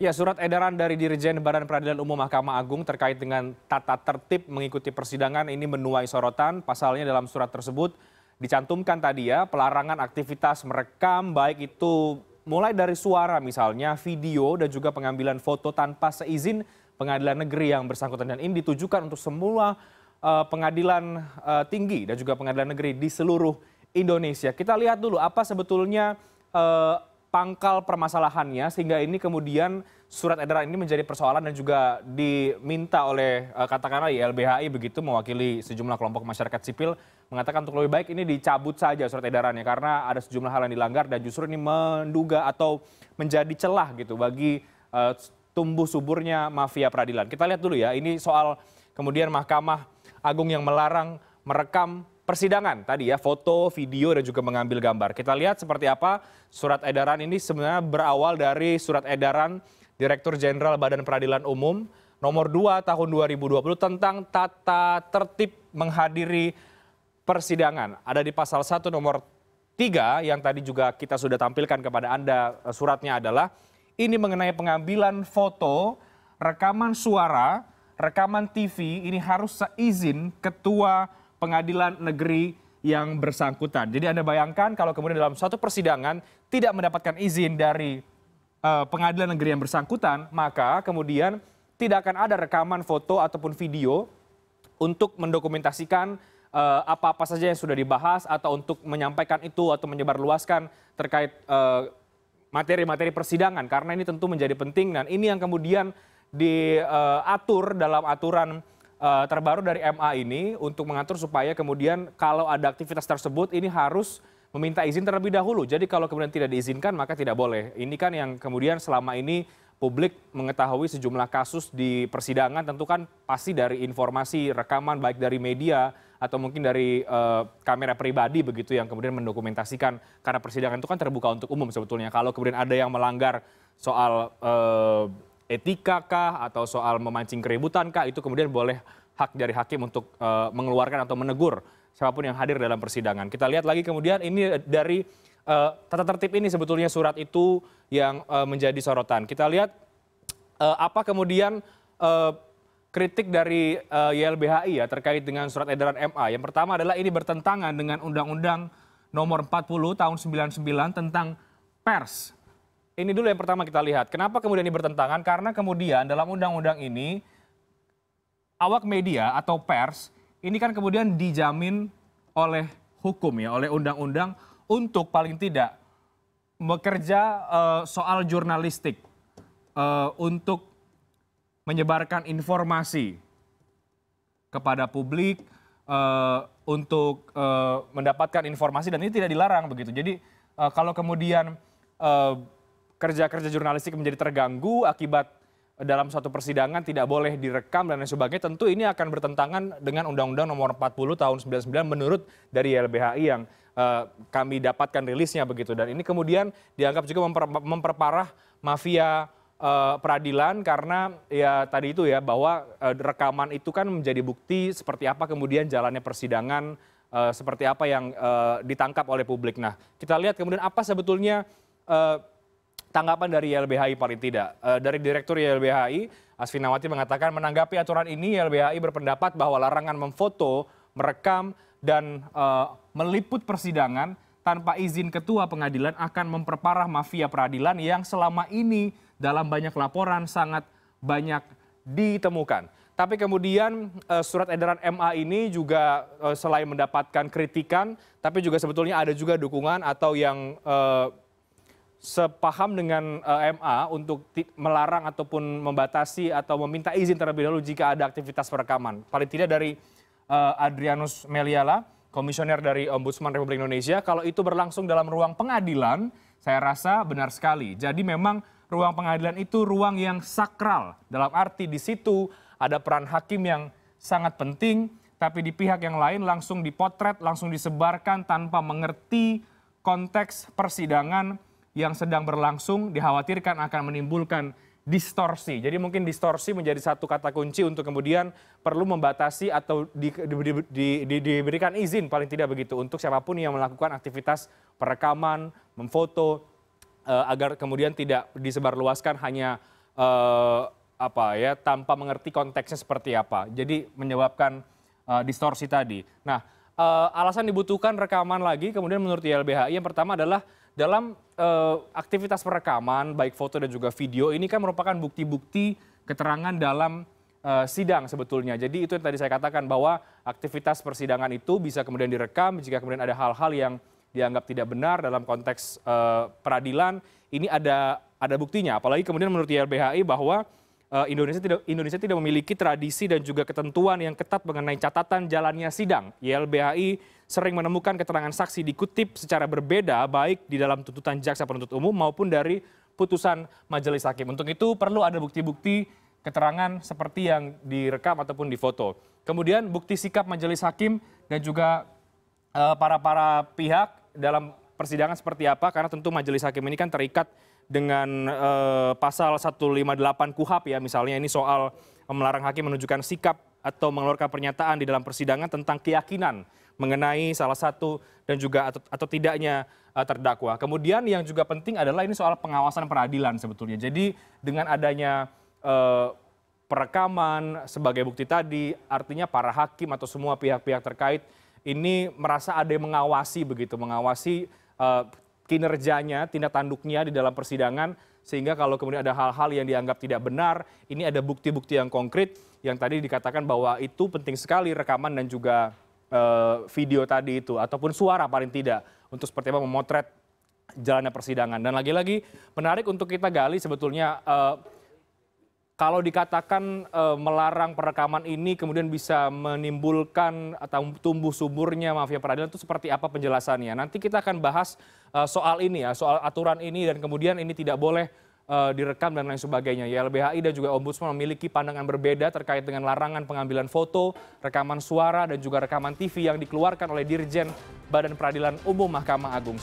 Ya, surat edaran dari Dirjen Badan Peradilan Umum Mahkamah Agung terkait dengan tata tertib mengikuti persidangan ini menuai sorotan. Pasalnya dalam surat tersebut dicantumkan tadi ya pelarangan aktivitas merekam baik itu mulai dari suara misalnya, video dan juga pengambilan foto tanpa seizin pengadilan negeri yang bersangkutan dan ini ditujukan untuk semua uh, pengadilan uh, tinggi dan juga pengadilan negeri di seluruh Indonesia. Kita lihat dulu apa sebetulnya eh, pangkal permasalahannya sehingga ini kemudian surat edaran ini menjadi persoalan dan juga diminta oleh eh, katakanlah YLBHI ya, begitu mewakili sejumlah kelompok masyarakat sipil mengatakan untuk lebih baik ini dicabut saja surat edarannya karena ada sejumlah hal yang dilanggar dan justru ini menduga atau menjadi celah gitu bagi uh, tumbuh suburnya mafia peradilan. Kita lihat dulu ya ini soal kemudian Mahkamah Agung yang melarang merekam persidangan tadi ya, foto, video dan juga mengambil gambar. Kita lihat seperti apa surat edaran ini sebenarnya berawal dari surat edaran Direktur Jenderal Badan Peradilan Umum nomor 2 tahun 2020 tentang tata tertib menghadiri persidangan. Ada di pasal 1 nomor 3 yang tadi juga kita sudah tampilkan kepada Anda eh, suratnya adalah ini mengenai pengambilan foto, rekaman suara, rekaman TV ini harus seizin ketua pengadilan negeri yang bersangkutan. Jadi Anda bayangkan kalau kemudian dalam suatu persidangan tidak mendapatkan izin dari uh, pengadilan negeri yang bersangkutan, maka kemudian tidak akan ada rekaman foto ataupun video untuk mendokumentasikan eh, apa-apa uh, saja yang sudah dibahas atau untuk menyampaikan itu atau menyebarluaskan terkait materi eh, materi-materi persidangan karena ini tentu menjadi penting dan ini yang kemudian diatur uh, dalam aturan Eh, terbaru dari ma ini untuk mengatur supaya kemudian kalau ada aktivitas tersebut ini harus meminta izin terlebih dahulu. Jadi kalau kemudian tidak diizinkan maka tidak boleh. Ini kan yang kemudian selama ini publik mengetahui sejumlah kasus di persidangan tentu kan pasti dari informasi rekaman baik dari media atau mungkin dari uh, kamera pribadi begitu yang kemudian mendokumentasikan karena persidangan itu kan terbuka untuk umum sebetulnya. Kalau kemudian ada yang melanggar soal uh, etika kah atau soal memancing keributan kah itu kemudian boleh hak dari hakim untuk eh, mengeluarkan atau menegur siapapun yang hadir dalam persidangan. Kita lihat lagi kemudian ini dari uh, tata tertib ini sebetulnya surat itu yang uh, menjadi sorotan. Kita lihat uh, apa kemudian uh, kritik dari uh, YLBHI ya terkait dengan surat edaran MA. Yang pertama adalah ini bertentangan dengan Undang-Undang Nomor 40 Tahun 99 tentang pers. Ini dulu yang pertama kita lihat. Kenapa kemudian ini bertentangan? Karena kemudian dalam undang-undang ini awak media atau pers ini kan kemudian dijamin oleh hukum ya, oleh undang-undang untuk paling tidak bekerja uh, soal jurnalistik uh, untuk menyebarkan informasi kepada publik uh, untuk uh, mendapatkan informasi dan ini tidak dilarang begitu. Jadi uh, kalau kemudian uh, kerja -kerja jurnalistik menjadi terganggu akibat dalam suatu persidangan tidak boleh direkam dan lain sebagainya tentu ini akan bertentangan dengan Undang-Undang Nomor 40 Tahun 99 menurut dari LBHI yang uh, kami dapatkan rilisnya begitu dan ini kemudian dianggap juga memper, memperparah mafia uh, peradilan karena ya tadi itu ya bahwa uh, rekaman itu kan menjadi bukti seperti apa kemudian jalannya persidangan uh, seperti apa yang uh, ditangkap oleh publik. Nah, kita lihat kemudian apa sebetulnya uh, tanggapan dari YLBHI paling tidak. Eh, dari Direktur YLBHI, Asfinawati mengatakan menanggapi aturan ini YLBHI berpendapat bahwa larangan memfoto, merekam, dan uh, meliput persidangan tanpa izin ketua pengadilan akan memperparah mafia peradilan yang selama ini dalam banyak laporan sangat banyak ditemukan. Tapi kemudian uh, surat edaran MA ini juga uh, selain mendapatkan kritikan, tapi juga sebetulnya ada juga dukungan atau yang uh, sepaham dengan eh, ma untuk melarang ataupun membatasi atau meminta izin terlebih dahulu jika ada aktivitas perekaman. Paling tidak dari eh, Adrianus Meliala, komisioner dari Ombudsman Republik Indonesia, kalau itu berlangsung dalam ruang pengadilan, saya rasa benar sekali. Jadi memang ruang pengadilan itu ruang yang sakral. Dalam arti di situ ada peran hakim yang sangat penting, tapi di pihak yang lain langsung dipotret, langsung disebarkan tanpa mengerti konteks persidangan yang sedang berlangsung dikhawatirkan akan menimbulkan distorsi. Jadi mungkin distorsi menjadi satu kata kunci untuk kemudian perlu membatasi atau di, di, di, di, diberikan izin paling tidak begitu untuk siapapun yang melakukan aktivitas perekaman, memfoto eh, agar kemudian tidak disebarluaskan hanya eh, apa ya tanpa mengerti konteksnya seperti apa. Jadi menyebabkan eh, distorsi tadi. Nah, uh, alasan dibutuhkan rekaman lagi kemudian menurut YLBHI yang pertama adalah dalam uh, aktivitas perekaman baik foto dan juga video ini kan merupakan bukti-bukti keterangan dalam uh, sidang sebetulnya. Jadi itu yang tadi saya katakan bahwa aktivitas persidangan itu bisa kemudian direkam jika kemudian ada hal-hal yang dianggap tidak benar dalam konteks uh, peradilan ini ada ada buktinya apalagi kemudian menurut YLBHI bahwa Eh, Indonesia tidak Indonesia tidak memiliki tradisi dan juga ketentuan yang ketat mengenai catatan jalannya sidang. YLBHI sering menemukan keterangan saksi dikutip secara berbeda baik di dalam tuntutan jaksa penuntut umum maupun dari putusan majelis hakim. Untuk itu perlu ada bukti-bukti keterangan seperti yang direkam ataupun difoto. Kemudian bukti sikap majelis hakim dan juga eh, para-para pihak dalam persidangan seperti apa karena tentu majelis hakim ini kan terikat dengan eh, pasal 158 KUHAP ya misalnya ini soal melarang hakim menunjukkan sikap atau mengeluarkan pernyataan di dalam persidangan tentang keyakinan mengenai salah satu dan juga atau, atau tidaknya uh, terdakwa. Kemudian yang juga penting adalah ini soal pengawasan peradilan sebetulnya. Jadi dengan adanya uh, perekaman sebagai bukti tadi, artinya para hakim atau semua pihak-pihak terkait ini merasa ada yang mengawasi begitu, mengawasi uh, kinerjanya, tindak tanduknya di dalam persidangan sehingga kalau kemudian ada hal-hal yang dianggap tidak benar, ini ada bukti-bukti yang konkret yang tadi dikatakan bahwa itu penting sekali rekaman dan juga e, video tadi itu ataupun suara paling tidak untuk seperti apa memotret jalannya persidangan. Dan lagi-lagi menarik untuk kita gali sebetulnya e, kalau dikatakan eh, melarang perekaman ini kemudian bisa menimbulkan atau tumbuh suburnya mafia peradilan itu seperti apa penjelasannya? Nanti kita akan bahas eh, soal ini ya, soal aturan ini dan kemudian ini tidak boleh eh, direkam dan lain sebagainya. YLBHI dan juga Ombudsman memiliki pandangan berbeda terkait dengan larangan pengambilan foto, rekaman suara, dan juga rekaman TV yang dikeluarkan oleh Dirjen Badan Peradilan Umum Mahkamah Agung.